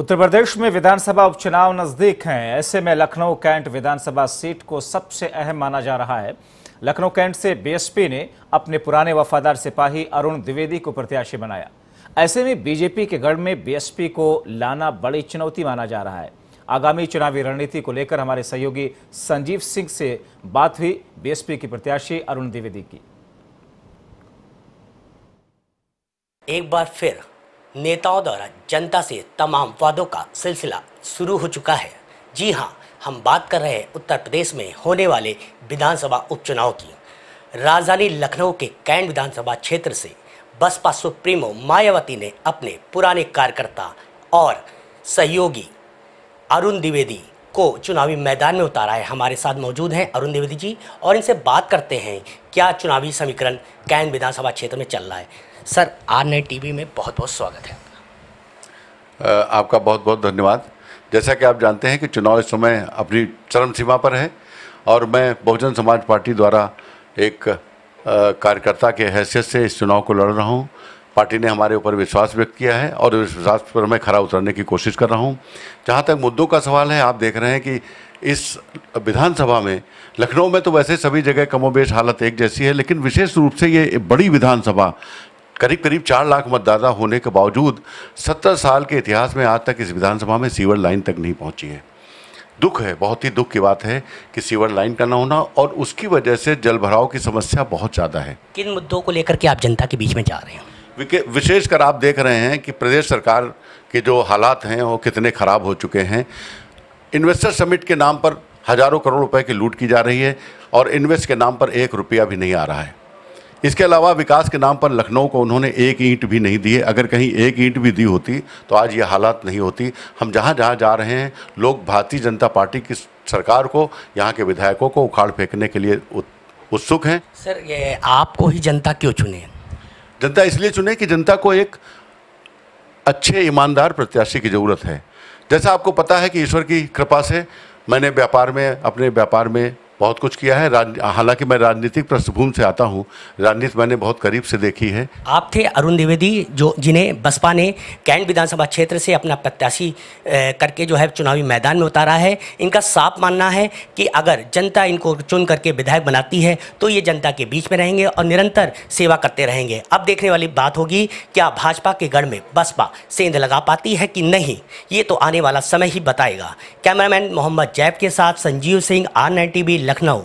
उत्तर प्रदेश में विधानसभा उपचुनाव नजदीक हैं ऐसे में लखनऊ कैंट विधानसभा सीट को सबसे अहम माना जा रहा है लखनऊ कैंट से बीएसपी ने अपने पुराने वफादार सिपाही अरुण द्विवेदी को प्रत्याशी बनाया ऐसे में बीजेपी के गढ़ में बीएसपी को लाना बड़ी चुनौती माना जा रहा है आगामी चुनावी रणनीति को लेकर हमारे सहयोगी संजीव सिंह से बात हुई बीएसपी की प्रत्याशी अरुण द्विवेदी की एक बार फिर नेताओं द्वारा जनता से तमाम वादों का सिलसिला शुरू हो चुका है जी हाँ हम बात कर रहे हैं उत्तर प्रदेश में होने वाले विधानसभा उपचुनाव की राजधानी लखनऊ के कैंट विधानसभा क्षेत्र से बसपा सुप्रीमो मायावती ने अपने पुराने कार्यकर्ता और सहयोगी अरुण द्विवेदी को चुनावी मैदान में उतारा है हमारे साथ मौजूद हैं अरुण द्विवेदी जी और इनसे बात करते हैं क्या चुनावी समीकरण कैन विधानसभा क्षेत्र में चल रहा है सर आर नेट टी में बहुत बहुत स्वागत है आपका आपका बहुत बहुत धन्यवाद जैसा कि आप जानते हैं कि चुनाव इस समय अपनी चरम सीमा पर है और मैं बहुजन समाज पार्टी द्वारा एक कार्यकर्ता के हैसियत से इस चुनाव को लड़ रहा हूँ पार्टी ने हमारे ऊपर विश्वास व्यक्त किया है और इस विश्वास पर मैं खरा उतरने की कोशिश कर रहा हूँ जहाँ तक मुद्दों का सवाल है आप देख रहे हैं कि इस विधानसभा में लखनऊ में तो वैसे सभी जगह कमोबेश हालत एक जैसी है लेकिन विशेष रूप से ये बड़ी विधानसभा करीब करीब चार लाख मतदाता होने के बावजूद सत्तर साल के इतिहास में आज तक इस विधानसभा में सीवर लाइन तक नहीं पहुंची है दुख है बहुत ही दुख की बात है कि सीवर लाइन का ना होना और उसकी वजह से जल भराव की समस्या बहुत ज़्यादा है किन मुद्दों को लेकर के आप जनता के बीच में जा रहे हैं विशेषकर आप देख रहे हैं कि प्रदेश सरकार के जो हालात हैं वो कितने ख़राब हो चुके हैं इन्वेस्टर समिट के नाम पर हज़ारों करोड़ रुपए की लूट की जा रही है और इन्वेस्ट के नाम पर एक रुपया भी नहीं आ रहा है इसके अलावा विकास के नाम पर लखनऊ को उन्होंने एक ईंट भी नहीं दी है अगर कहीं एक ईंट भी दी होती तो आज ये हालात नहीं होती हम जहाँ जहाँ जा रहे हैं लोग भारतीय जनता पार्टी की सरकार को यहाँ के विधायकों को उखाड़ फेंकने के लिए उत्सुक हैं सर ये आपको ही जनता क्यों चुने जनता इसलिए चुने कि जनता को एक अच्छे ईमानदार प्रत्याशी की ज़रूरत है जैसा आपको पता है कि ईश्वर की कृपा से मैंने व्यापार में अपने व्यापार में बहुत कुछ किया है हालांकि मैं राजनीतिक पृष्ठभूमि से आता हूं राजनीति मैंने बहुत करीब से देखी है आप थे अरुण द्विवेदी जो जिन्हें बसपा ने कैंट विधानसभा क्षेत्र से अपना प्रत्याशी करके जो है चुनावी मैदान में उतारा है इनका साफ मानना है कि अगर जनता इनको चुन करके विधायक बनाती है तो ये जनता के बीच में रहेंगे और निरंतर सेवा करते रहेंगे अब देखने वाली बात होगी क्या भाजपा के गढ़ में बसपा सेंध लगा पाती है कि नहीं ये तो आने वाला समय ही बताएगा कैमरामैन मोहम्मद जैब के साथ संजीव सिंह आर नाइन लखनऊ